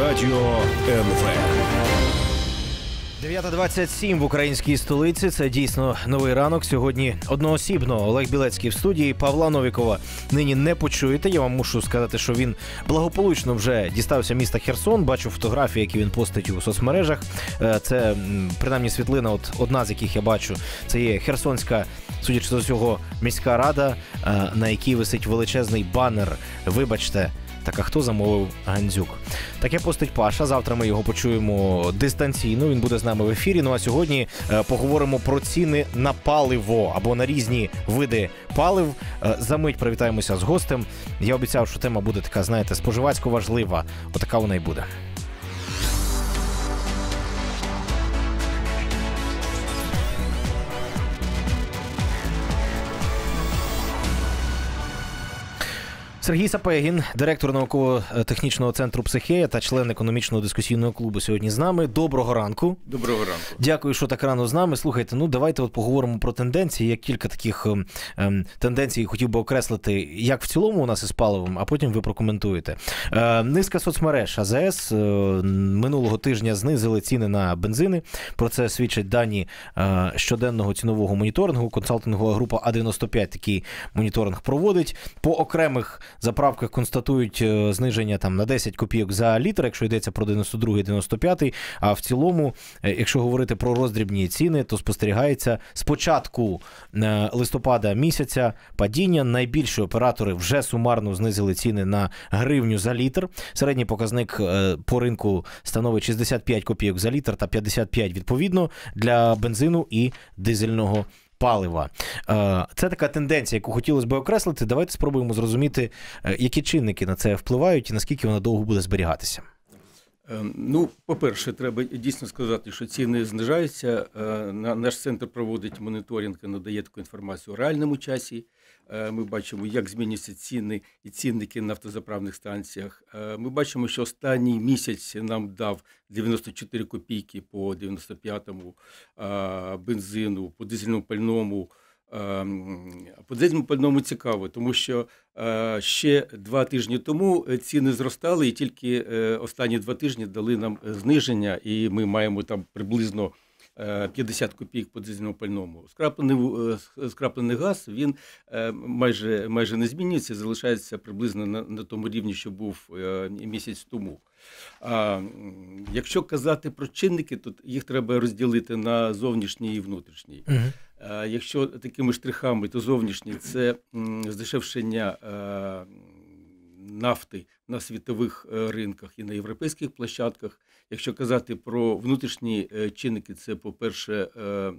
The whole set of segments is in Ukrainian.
Радіо НВ 9.27 в українській столиці. Це дійсно новий ранок. Сьогодні одноосібно Олег Білецький в студії Павла Новікова. Нині не почуєте. Я вам мушу сказати, що він благополучно вже дістався міста Херсон. Бачу фотографії, які він постить у соцмережах. Е, це принаймні світлина. От одна з яких я бачу, це є Херсонська. Судячи з цього міська рада, е, на якій висить величезний банер. Вибачте, так а хто замовив Гандзюк? Таке постить Паша. Завтра ми його почуємо дистанційно. Він буде з нами в ефірі. Ну а сьогодні е, поговоримо про ціни на паливо або на різні види палив. Е, за мить привітаємося з гостем. Я обіцяв, що тема буде така, знаєте, споживацько важлива. Отака вона й буде. Сергій Сапегін, директор науково-технічного центру Психія та член економічного дискусійного клубу, сьогодні з нами. Доброго ранку. Доброго ранку. Дякую, що так рано з нами. Слухайте, ну давайте от поговоримо про тенденції. Я кілька таких ем, ем тенденцій хотів би окреслити, як в цілому у нас із паливом, а потім ви прокоментуєте. Е, низка соцмереж АЗС е, минулого тижня знизили ціни на бензини. Про це свідчать дані е, щоденного цінового моніторингу. Консалтингова група А 95 такий моніторинг проводить по окремих заправках констатують е, зниження там на 10 копійок за літр, якщо йдеться про 92-95. А в цілому, е, якщо говорити про роздрібні ціни, то спостерігається з початку е, листопада місяця падіння. Найбільші оператори вже сумарно знизили ціни на гривню за літр. Середній показник по ринку становить 65 копійок за літр та 55 відповідно для бензину і дизельного палива. Е, це така тенденція, яку хотілося би окреслити. Давайте спробуємо зрозуміти, е, які чинники на це впливають і наскільки вона довго буде зберігатися. Ем, ну, по-перше, треба дійсно сказати, що ціни знижаються. Е, наш центр проводить моніторинг і надає таку інформацію у реальному часі. Е, ми бачимо, як змінюються ціни і цінники на автозаправних станціях. Е, ми бачимо, що останній місяць нам дав 94 копійки по 95-му е, бензину, по дизельному пальному. По дизельному пальному цікаво, тому що ще два тижні тому ціни зростали, і тільки останні два тижні дали нам зниження, і ми маємо там приблизно. 50 е, копійок по дизельному пальному. Скраплений, е, е, скраплений газ він майже майже не змінюється, залишається приблизно на, на тому рівні, що був місяць тому. А якщо казати про чинники, то їх треба розділити на зовнішній і внутрішній. uh А, Якщо такими штрихами, то зовнішні це здешевшення. А, Нафти на світових ринках і на європейських площадках Якщо казати про внутрішні е, чинники, це по-перше, е,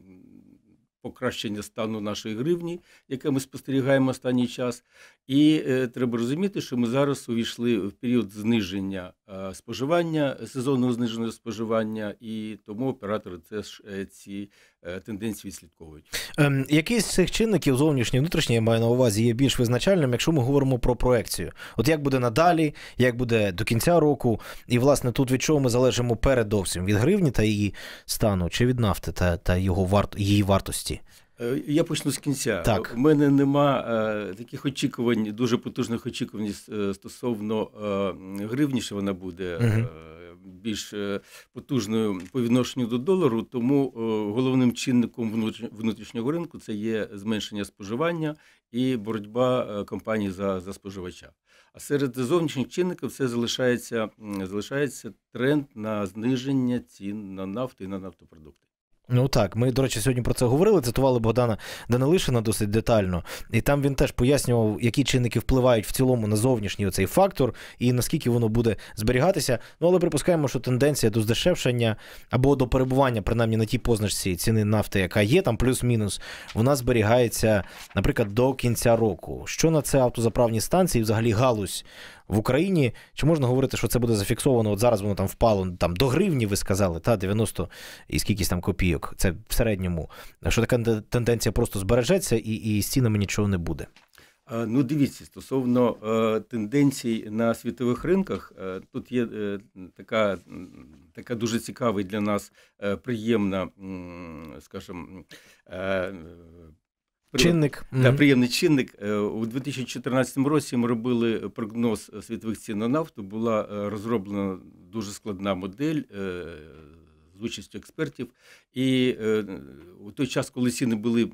покращення стану нашої гривні, яке ми спостерігаємо останній час, і е, треба розуміти, що ми зараз увійшли в період зниження е, споживання, сезонного зниженого споживання, і тому оператори це ж е, ці е, тенденції відслідковують. Ем, який з цих чинників зовнішній внутрішній, я маю на увазі є більш визначальним, якщо ми говоримо про проекцію. От як буде надалі, як буде до кінця року, і власне тут від чого ми залежимо передовсім від гривні та її стану чи від нафти та та його варто її вартості. Е, я почну з кінця. Так. У мене нема е, таких очікувань, дуже потужних очікувань е, стосовно е, гривні, що вона буде е, більш е, потужною по відношенню до долару. Тому головним чинником внутрішнього ринку це є зменшення споживання і боротьба компаній за, за споживача. А серед зовнішніх чинників це залишається залишається тренд на зниження цін на нафту і на нафтопродукти. Ну так, ми, до речі, сьогодні про це говорили. Цитували Богдана Данилишина досить детально, і там він теж пояснював, які чинники впливають в цілому на зовнішній оцей фактор і наскільки воно буде зберігатися. Ну але припускаємо, що тенденція до здешевшення або до перебування, принаймні на тій позначці ціни нафти, яка є, там плюс-мінус, вона зберігається, наприклад, до кінця року. Що на це автозаправні станції, взагалі галузь в Україні. Чи можна говорити, що це буде зафіксовано? От зараз воно там впало там до гривні, ви сказали, та 90 і скільки там копійок. Це в середньому. Що така тенденція просто збережеться і, і з цінами нічого не буде. Е, ну, дивіться, стосовно е, тенденцій на світових ринках, е, тут є е, така така дуже цікава і для нас е, приємна, скажімо, е, Чинник та приємний чинник е, у 2014 році. Ми робили прогноз світових цін на нафту. Була е, розроблена дуже складна модель е, з участю експертів. І у той час, коли ціни були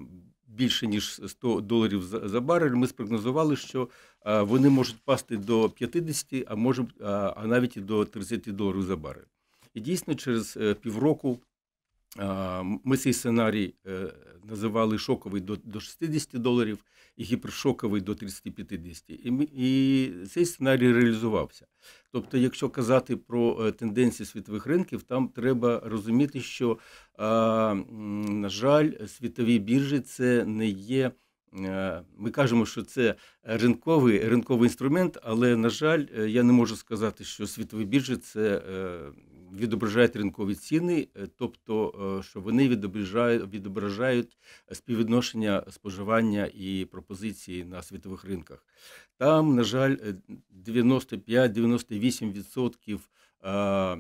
більше ніж 100 доларів за барель, ми спрогнозували, що вони можуть впасти до 50, а може а навіть і до 30 доларів за барель. І дійсно, через півроку ми цей сценарій е, називали шоковий до 60 доларів і гіпершоковий до 30-50. І цей сценарій реалізувався. Тобто, якщо казати про е, тенденції світових ринків, там треба розуміти, що, на жаль, світові біржі це не є. Е, ми кажемо, що це ринковий ринковий інструмент, але на жаль, я не можу сказати, що світові біржі це відображають ринкові ціни, е, тобто е, що вони відображають відображають співвідношення споживання і пропозиції на світових ринках. Там, на жаль, 95-98% е,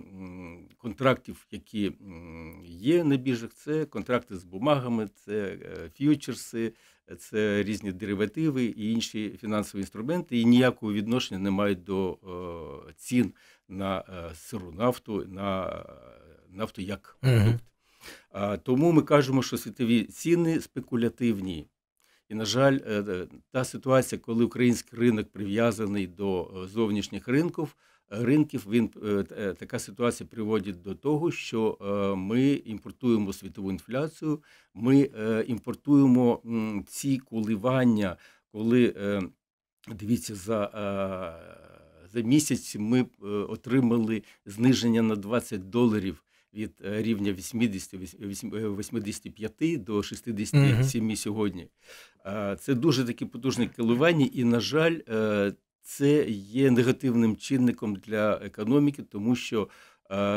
контрактів, які є на біжах, це контракти з бумагами, це ф'ючерси, це різні деривативи і інші фінансові інструменти, і ніякого відношення не мають до цін на е, сиру нафту, на е, нафту як продукт. Угу. Тому ми кажемо, що світові ціни спекулятивні. І, на жаль, е, та ситуація, коли український ринок прив'язаний до зовнішніх ринків, ринків він така ситуація приводить до того, що ми імпортуємо світову інфляцію, ми імпортуємо ці коливання, коли дивіться за за місяць ми е, отримали зниження на 20 доларів. Від е, рівня 85 е, до 67 mm сьогодні. Це дуже таке потужне коливання, і, на жаль, це є негативним чинником для економіки, тому що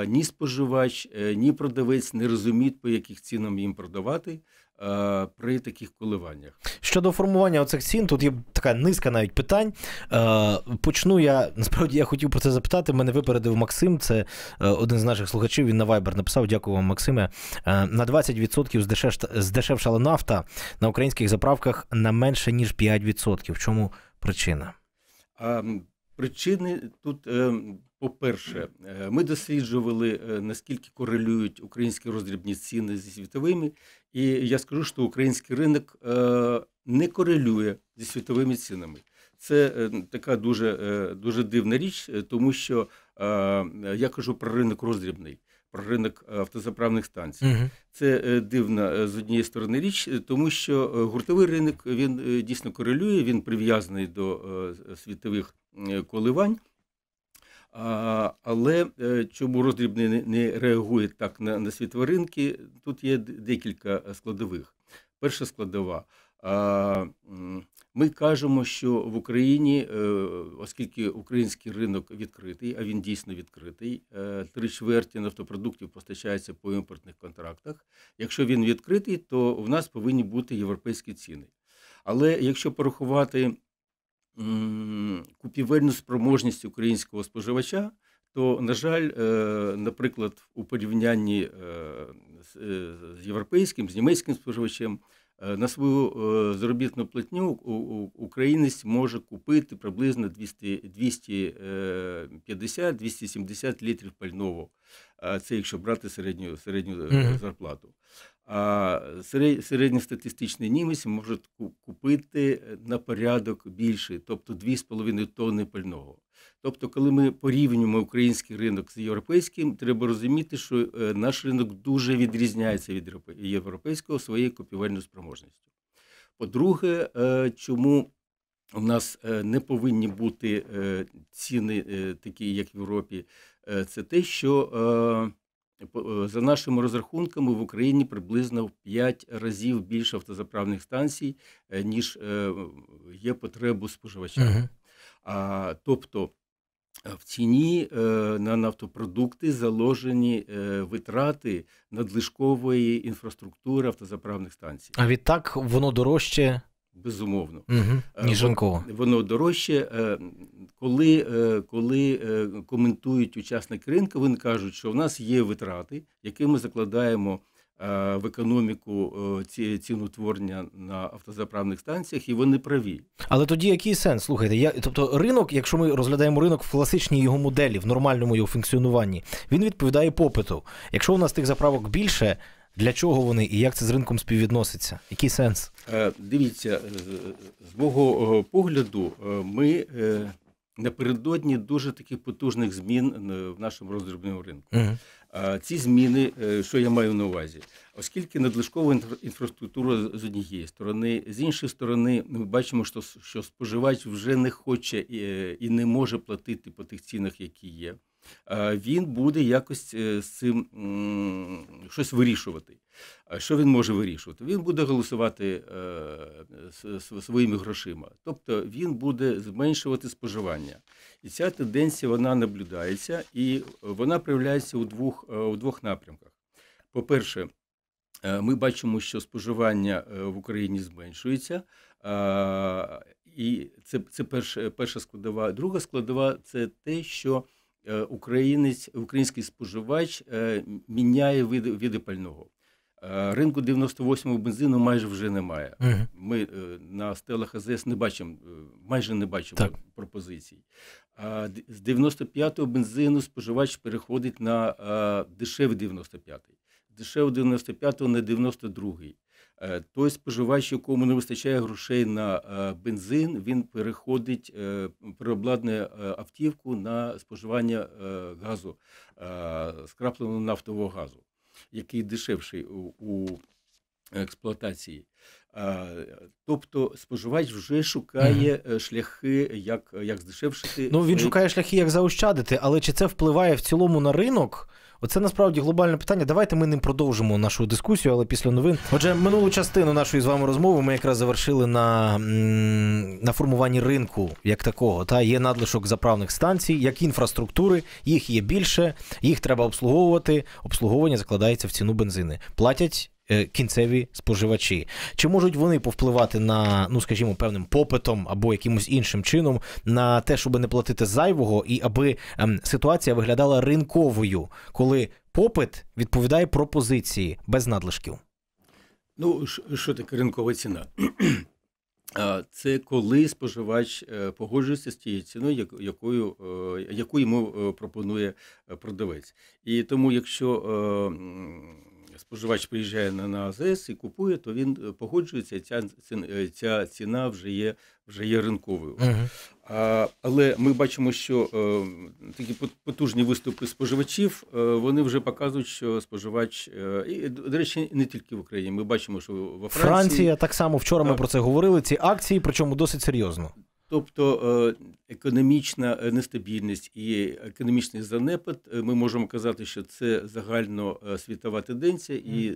ні споживач, ні продавець не розуміють, по яких цінам їм продавати. Е, при таких коливаннях. Щодо формування оцих цін, тут є така низка навіть питань. Е, почну я насправді я хотів про це запитати. Мене випередив Максим, це е, один з наших слухачів. Він на Viber написав: дякую вам, Максиме. На 20% здешев... здешевшала нафта на українських заправках на менше ніж 5%. В чому причина? Ем, причини тут ем, по-перше, е, ми досліджували, е, наскільки корелюють українські роздрібні ціни зі світовими, і я скажу, що український ринок е, не корелює зі світовими цінами. Це така дуже дуже дивна річ, тому що я кажу про ринок роздрібний, про ринок автозаправних станцій. Угу. Це дивна з однієї сторони річ, тому що гуртовий ринок він дійсно корелює, він прив'язаний до світових коливань. А, Але е, чому роздрібний не реагує так на на світові Тут є декілька складових. Перша складова. А, ми кажемо, що в Україні, е, оскільки український ринок відкритий, а він дійсно відкритий, е, три чверті нафтопродуктів постачається по імпортних контрактах. Якщо він відкритий, то в нас повинні бути європейські ціни. Але якщо порахувати купівельну спроможність українського споживача, то, на жаль, е, наприклад, у порівнянні е, е, з європейським, з німецьким споживачем, на свою заробітну платню українець може купити приблизно 250-270 літрів пального це якщо брати середню середню mm-hmm. зарплату. А середньостатистичний німець може купити е, на порядок більше, тобто 2,5 тонни пального. Тобто, коли ми порівнюємо український ринок з європейським, треба розуміти, що е, наш ринок дуже відрізняється від європейського своєю купівельною спроможністю. По-друге, чому у нас е, не повинні бути е, ціни, е, такі як в Європі. Це те, що за нашими розрахунками в Україні приблизно в 5 разів більше автозаправних станцій, ніж є потребу споживача. Угу. А, Тобто в ціні на нафтопродукти заложені витрати надлишкової інфраструктури автозаправних станцій. А відтак воно дорожче безумовно. Угу. Е, Ніженкова. Воно дорожче. Е, коли е, коли коментують учасники ринку, вони кажуть, що в нас є витрати, які ми закладаємо в економіку ці цінотворення на автозаправних станціях, і вони праві. Але тоді який сенс? Слухайте, я тобто ринок, якщо ми розглядаємо ринок в класичній його моделі, в нормальному його функціонуванні, він відповідає попиту. Якщо у нас тих заправок більше. Для чого вони і як це з ринком співвідноситься? Який сенс? Е, дивіться, е, з мого е, погляду, ми напередодні дуже таких потужних змін в нашому роздрібному ринку. Угу. Ці зміни, що я маю на увазі, оскільки надлишкова інфраструктура з однієї сторони, з іншої сторони, ми бачимо, що що споживач вже не хоче і не може платити по тих цінах, які є. Е, він буде якось е, з цим щось вирішувати. Е, що він може вирішувати? Він буде голосувати своїми грошима, тобто він буде зменшувати споживання. І ця тенденція вона наблюдається і вона проявляється у двох, у двох напрямках. По-перше, ми бачимо, що споживання в Україні зменшується. І це це перша перша складова. Друга складова це те, що Е, українець, український споживач е, міняє види види пального. Е, ринку 98-го бензину майже вже немає. Ми на стелах АЗС не бачимо, майже не бачимо так. пропозицій. А з 95-го бензину споживач переходить на дешевий 95-й. Дешевий 95-го на 92-й. Е, той споживач, якому не вистачає грошей на е, бензин, він переходить е, переобладнує автівку на споживання газу, скрапленого нафтового газу, який дешевший у експлуатації. Тобто споживач вже шукає mm. шляхи, як як здешевшити. Ну він шукає шляхи, як заощадити, але чи це впливає в цілому на ринок? Оце насправді глобальне питання. Давайте ми ним продовжимо нашу дискусію, але після новин. Отже, минулу частину нашої з вами розмови ми якраз завершили на на формуванні ринку як такого. Та є надлишок заправних станцій, як інфраструктури, їх є більше, їх треба обслуговувати. Обслуговування закладається в ціну бензини. Платять Е, кінцеві споживачі. Чи можуть вони повпливати на, ну скажімо, певним попитом або якимось іншим чином на те, щоб не платити зайвого, і аби ем, ситуація виглядала ринковою, коли попит відповідає пропозиції без надлишків? Ну, що таке ринкова ціна? Це коли споживач е, погоджується з тією ціною, якою е, яку йому пропонує продавець. І тому, якщо споживач приїжджає на, на АЗС і купує, то він е, погоджується, і ця е, ця ціна вже є вже є ринковою. Uh-huh. А, Але ми бачимо, що е, такі потужні виступи споживачів е, вони вже показують, що споживач е, і до речі, не тільки в Україні. Ми бачимо, що во Франції Франція так само вчора. Ми про це говорили. Ці акції, причому досить серйозно. Тобто е, економічна нестабільність і економічний занепад, е, ми можемо казати, що це загально е, світова тенденція, і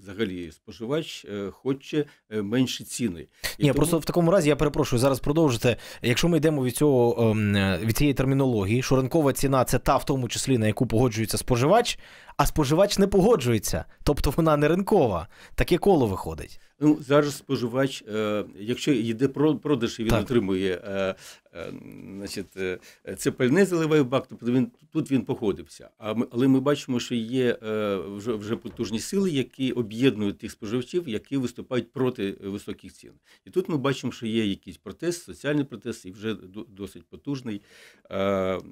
взагалі споживач хоче менші ціни. І Ні, тому... просто в такому разі я перепрошую зараз. продовжити. Якщо ми йдемо від цього ем, від цієї термінології, що ринкова ціна це та в тому числі на яку погоджується споживач, а споживач не погоджується, тобто вона не ринкова. Таке коло виходить. Ну зараз споживач, е, якщо йде продаж, і він так. отримує е, е, значить, це пальне заливає бак, тобто він тут він походився. А ми, але ми бачимо, що є вже вже потужні сили, які об'єднують тих споживачів, які виступають проти високих цін. І тут ми бачимо, що є якийсь протест, соціальний протест, і вже досить потужний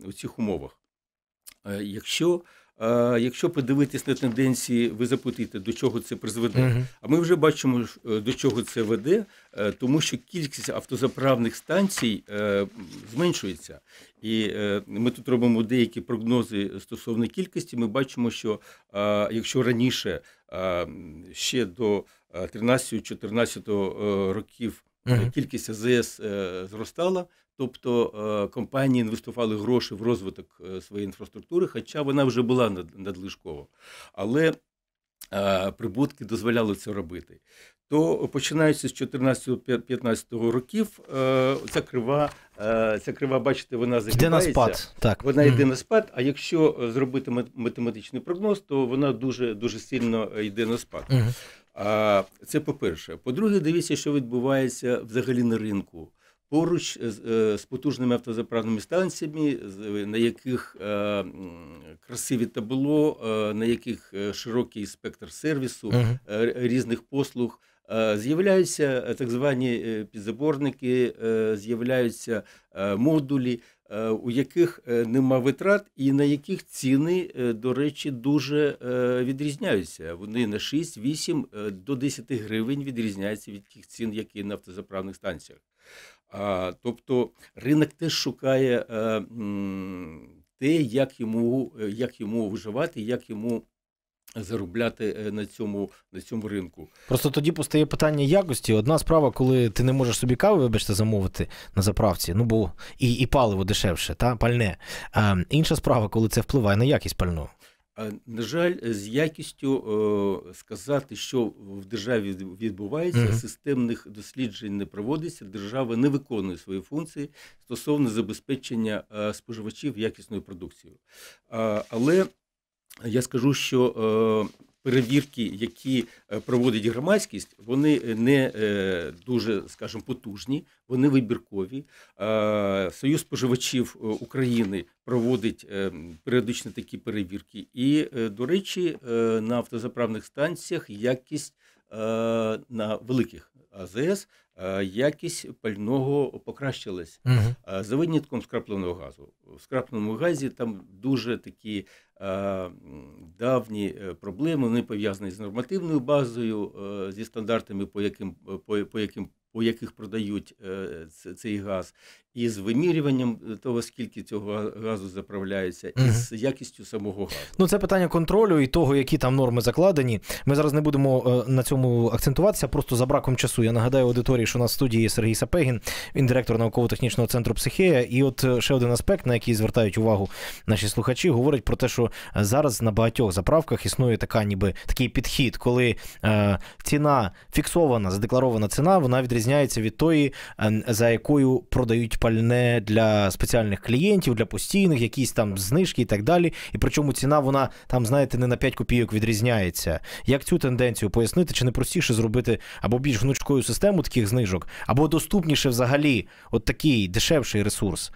у цих умовах. Якщо Е, якщо подивитись на тенденції, ви запитаєте до чого це призведе. uh А ми вже бачимо, е, до чого це веде, е, тому що кількість автозаправних станцій зменшується. І ми тут робимо деякі прогнози стосовно кількості. Ми бачимо, що якщо раніше ще до 13-14 років uh кількість АЗС зростала. Тобто е, компанії інвестували гроші в розвиток е, своєї інфраструктури, хоча вона вже була надлишкова. Але е, прибутки дозволяли це робити. То починаючи з 14-15 років, ця крива, ця крива, бачите, вона загибається. Йде на спад. Так. Вона йде на спад, а якщо зробити математичний прогноз, то вона дуже дуже сильно йде на спад. Це по-перше. По-друге, дивіться, що відбувається взагалі на ринку поруч е, е, з потужними автозаправними станціями, на яких е, красиві табло, на яких широкий спектр сервісу uh різних послуг. З'являються так звані підзаборники, з'являються модулі, Е, у яких е, нема витрат, і на яких ціни, е, до речі, дуже відрізняються. Вони на 6, 8 до 10 гривень відрізняються від тих цін, які на автозаправних станціях. Тобто ринок теж шукає те, як йому як йому вживати, як йому Заробляти е, на цьому на цьому ринку просто тоді постає питання якості. Одна справа, коли ти не можеш собі кави, вибачте, замовити на заправці, ну бо і і паливо дешевше, та пальне. А інша справа, коли це впливає на якість пального. На жаль, з якістю сказати, що в державі відбувається, mm системних досліджень не проводиться. Держава не виконує свої функції стосовно забезпечення е, споживачів якісною продукцією. Але я скажу, що е, перевірки, які е, проводить громадськість, вони е, не дуже, скажімо, потужні, вони вибіркові. Союз споживачів України проводить періодично такі перевірки. І, до речі, на автозаправних станціях якість на великих АЗС Е, якість пального покращилась угу. за винятком скрапленого газу. В скрапленому газі там дуже такі е, давні проблеми. Вони пов'язані з нормативною базою, зі стандартами, по яким по, по яким у яких продають е, цей газ, і з вимірюванням е, того, скільки цього газу заправляється, і з якістю самого газу. Ну це питання контролю і того, які там норми закладені. Ми зараз не будемо е, на цьому акцентуватися, просто за браком часу. Я нагадаю аудиторії, що у нас в студії Сергій Сапегін, він директор науково-технічного центру психія. І от ще один аспект, на який звертають увагу наші слухачі, говорить про те, що зараз на багатьох заправках існує така, ніби такий підхід, коли е, ціна фіксована, задекларована ціна, вона відрізняється відрізняється від тої, е, за якою продають пальне для спеціальних клієнтів, для постійних, якісь там знижки і так далі. І причому ціна вона там, знаєте, не на 5 копійок відрізняється. Як цю тенденцію пояснити, чи не простіше зробити або більш гнучкою систему таких знижок, або доступніше взагалі от такий дешевший ресурс?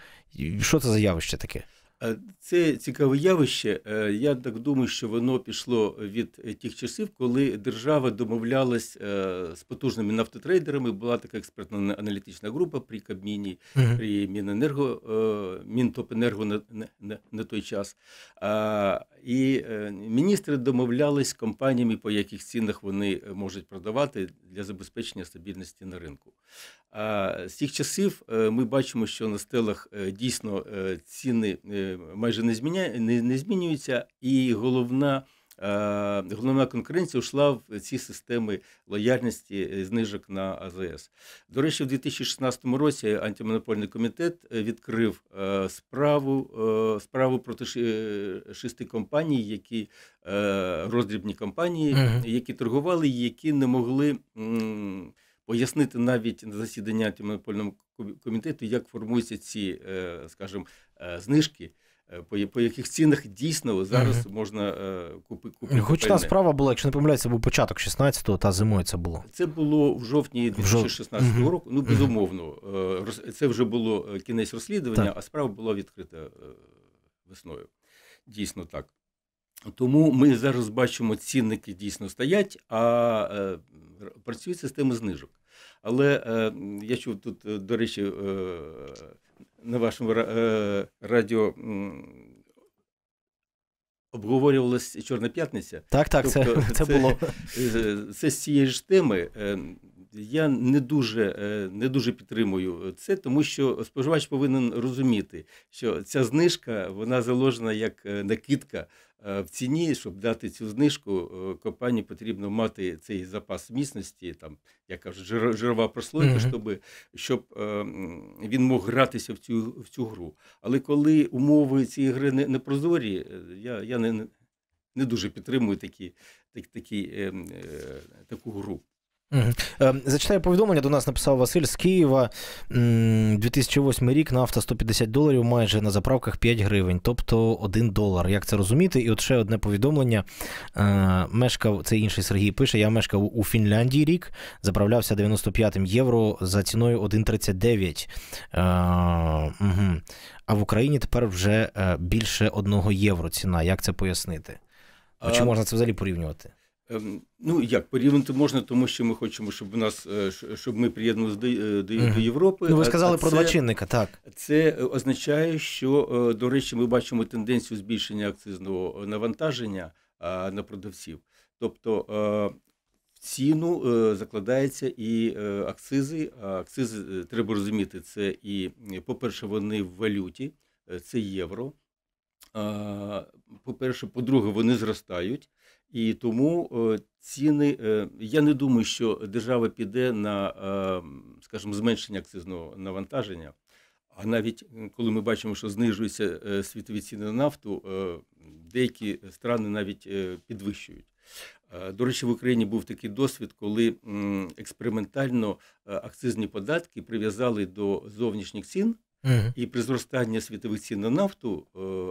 Що це за явище таке? Е, це цікаве явище. Е, я так думаю, що воно пішло від е, тих часів, коли держава домовлялась е, з потужними нафтотрейдерами. Була така експертна аналітична група при Кабміні, угу. при Міненерго, Мінтопенерго на, на, на той час. І міністри домовлялись з компаніями, по яких цінах вони можуть продавати для забезпечення стабільності на ринку. А з тих часів ми бачимо, що на стелах дійсно ціни майже майже не зміня... не, не змінюються, і головна е, головна конкуренція йшла в ці системи лояльності е, знижок на АЗС. До речі, в 2016 році антимонопольний комітет е, відкрив е, справу е, справу проти е, шести компаній, які роздрібні компанії, uh які торгували, які не могли. М- Пояснити навіть на засідання антимонопольного комітету, як формуються ці, скажімо, знижки, Е, по по яких цінах дійсно зараз uh-huh. можна е, купити купити. та справа була, якщо не помиляюся, був початок 16-го, та зимою це було. Це було в жовтні 2016 uh року. Ну безумовно, е, це вже було кінець розслідування, так. а справа була відкрита весною. Дійсно так. Тому ми зараз бачимо, цінники дійсно стоять, а працюють системи знижок. Але я чув тут, до речі, на вашому е, радіо обговорювалася Чорна П'ятниця. Так, так, тобто, це, це було. Це, це з цієї ж теми. Е, я не дуже е, не дуже підтримую це, тому що споживач повинен розуміти, що ця знижка вона заложена як е, накидка е, в ціні. Щоб дати цю знижку, компанії потрібно мати цей запас міцності, там я кажу, жирова прослойка, mm щоб щоб він мог гратися в цю в цю гру. Але коли умови цієї гри не, не прозорі, я я не не дуже підтримую такі, так, такі, е, е, таку гру. Ем, зачитаю повідомлення. До нас написав Василь з Києва 2008 рік нафта 150 доларів, майже на заправках 5 гривень, тобто 1 долар. Як це розуміти? І от ще одне повідомлення. Е, мешкав це інший Сергій пише: я мешкав у Фінляндії рік, заправлявся 95 євро за ціною 1,39. Е, а в Україні тепер вже е, більше 1 євро ціна. Як це пояснити? Чи можна це взагалі порівнювати? Ем, ну як порівняти можна, тому що ми хочемо, щоб у нас е, щоб ми приєднувалися до е, до, mm. до Європи. Ну, Ви сказали а про це, два чинника, так це означає, що е, до речі, ми бачимо тенденцію збільшення акцизного навантаження на продавців. Тобто в ціну закладається і акцизи. Акцизи треба розуміти, це і по-перше, вони в валюті, це євро. По перше, по-друге, вони зростають. І тому е, ціни е, я не думаю, що держава піде на, е, скажімо, зменшення акцизного навантаження. А навіть коли ми бачимо, що знижуються світові ціни на нафту, деякі страни навіть підвищують. До речі, в Україні був такий досвід, коли експериментально акцизні податки прив'язали до зовнішніх цін, і при зростанні світових цін на нафту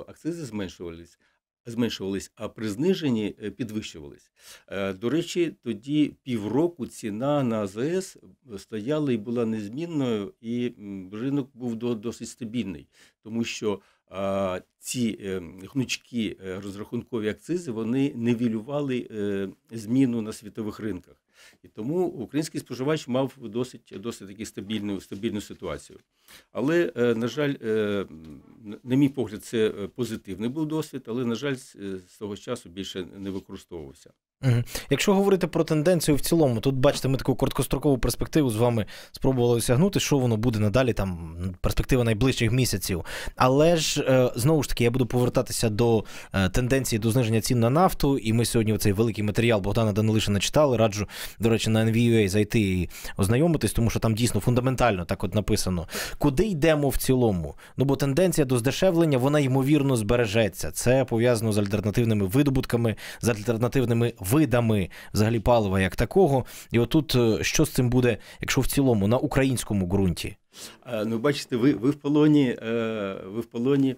акцизи зменшувалися зменшувались, а при зниженні е, підвищувались. Е, до речі, тоді півроку ціна на АЗС е, стояла і була незмінною, і ринок був досить стабільний, тому що ці гнучкі розрахункові акцизи вони невілювали зміну на світових ринках. І тому український споживач мав досить досить таки стабільну стабільну ситуацію. Але, е, на жаль, е, на мій погляд, це е, позитивний був досвід, але, на жаль, з того часу більше не використовувався. Угу. Якщо говорити про тенденцію в цілому, тут бачите, ми таку короткострокову перспективу з вами спробували осягнути, що воно буде надалі, там перспектива найближчих місяців. Але ж е, знову ж таки я буду повертатися до е, тенденції до зниження цін на нафту. І ми сьогодні цей великий матеріал Богдана Данилишина читали. Раджу, до речі, на NVUA зайти і ознайомитись, тому що там дійсно фундаментально так от написано. Куди йдемо в цілому? Ну бо тенденція до здешевлення вона ймовірно збережеться. Це пов'язано з альтернативними видобутками, з альтернативними видами взагалі палива як такого. І отут е, що з цим буде, якщо в цілому на українському ґрунті? Е, ну, бачите, ви ви в полоні е, ви в полоні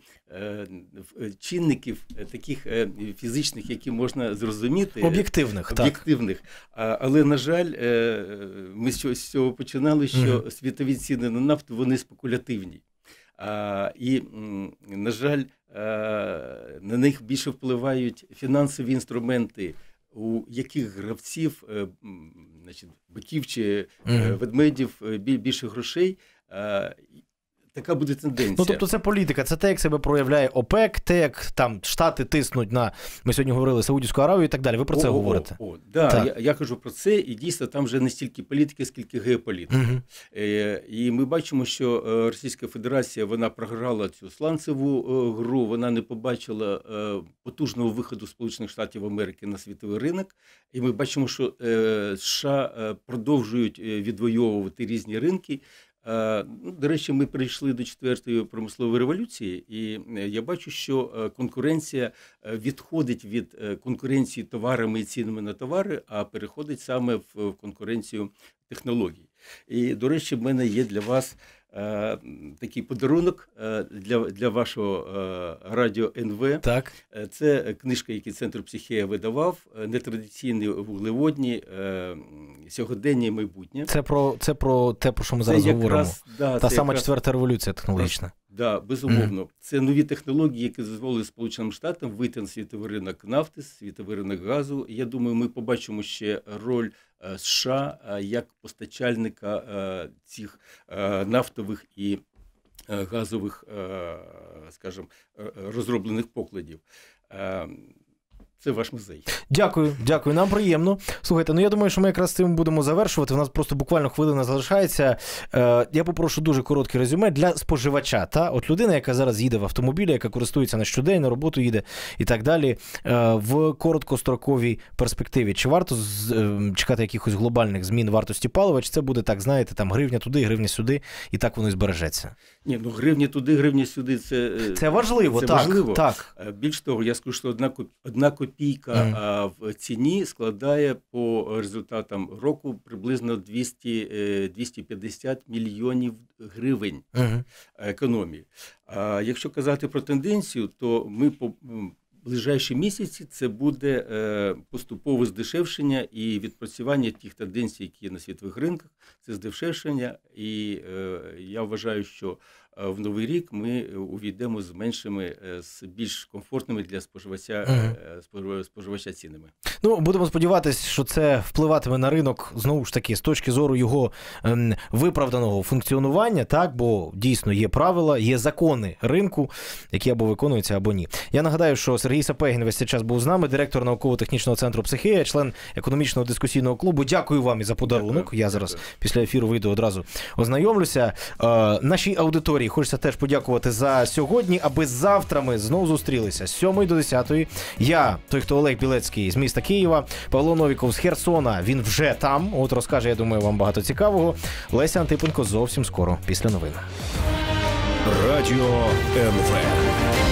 чинників таких фізичних, які можна зрозуміти, об'єктивних, об'єктивних. Так. але на жаль, ми з цього починали, що mm-hmm. світові ціни на нафту вони спекулятивні. І на жаль, на них більше впливають фінансові інструменти, у яких гравців, е, значить биків чи е, ведмедів е, більше грошей. Така буде тенденція. Ну, тобто, це політика, це те, як себе проявляє ОПЕК, те, як там Штати тиснуть на ми сьогодні говорили Саудівську Аравію і так далі. Ви про це о, говорите? О, о да, так. Я я кажу про це, і дійсно там вже не стільки політики, скільки геополітики. Угу. Е, І ми бачимо, що е, Російська Федерація вона програла цю сланцеву е, гру. Вона не побачила е, потужного виходу Сполучених Штатів Америки на світовий ринок. І ми бачимо, що США продовжують відвоювати різні ринки. Е, ну, до речі, ми прийшли до четвертої промислової революції, і е, я бачу, що е, конкуренція відходить від конкуренції товарами і цінами на товари, а переходить саме в конкуренцію технологій. І, до речі, в мене є для вас Е, такий подарунок е, для для вашого е, радіо НВ. Так. Це книжка, яку центр психія видавав, нетрадиційні вуглеводні е, сьогодення і майбутнє. Це про це про те, про що ми це зараз якраз, говоримо. Да, Та це сама якраз... четверта революція технологічна. Да, безумовно, це нові технології, які дозволили Сполученим Штатам вийти на світовий ринок нафти, світовий ринок газу. Я думаю, ми побачимо ще роль е, США е, як постачальника е, цих нафтових і газових, скажімо, розроблених покладів. Це ваш музей. Дякую, дякую. Нам приємно. Слухайте, ну я думаю, що ми якраз цим будемо завершувати. У нас просто буквально хвилина залишається. Е, Я попрошу дуже коротке резюме для споживача. Та от людина, яка зараз їде в автомобілі, яка користується на щодень, на роботу їде і так далі. Е, В короткостроковій перспективі. Чи варто з, е, чекати якихось глобальних змін вартості палива? Чи це буде так, знаєте, там гривня туди, гривня сюди, і так воно і збережеться? Ні, ну гривня туди, гривня сюди. Це е, це важливо. Це так, важливо. так. Е, більш того, я скажу, що одна одна копійка mm. в ціні складає по результатам року приблизно 200, 250 е, мільйонів гривень mm. економії. А якщо казати про тенденцію, то ми по ближайші місяці це буде е, поступове здешевшення і відпрацювання тих тенденцій, які є на світових ринках. Це здешевшення, і я вважаю, що Е, в новий рік ми е, увійдемо з меншими, е, з більш комфортними для споживача mm споживача цінами. Ну будемо сподіватися, що це впливатиме на ринок знову ж таки з точки зору його ем, виправданого функціонування, так бо дійсно є правила, є закони ринку, які або виконуються, або ні. Я нагадаю, що Сергій Сапегін весь цей час був з нами, директор науково-технічного центру психія, член економічного дискусійного клубу. Дякую вам і за подарунок. Дякую. Я зараз після ефіру вийду одразу ознайомлюся. Е, нашій аудиторії. І хочеться теж подякувати за сьогодні, аби завтра ми знову зустрілися з 7 до 10. Я, той, хто Олег Білецький з міста Києва, Павло Новіков з Херсона. Він вже там. От розкаже, я думаю, вам багато цікавого. Леся Антипенко зовсім скоро після новин. Радіо НВ.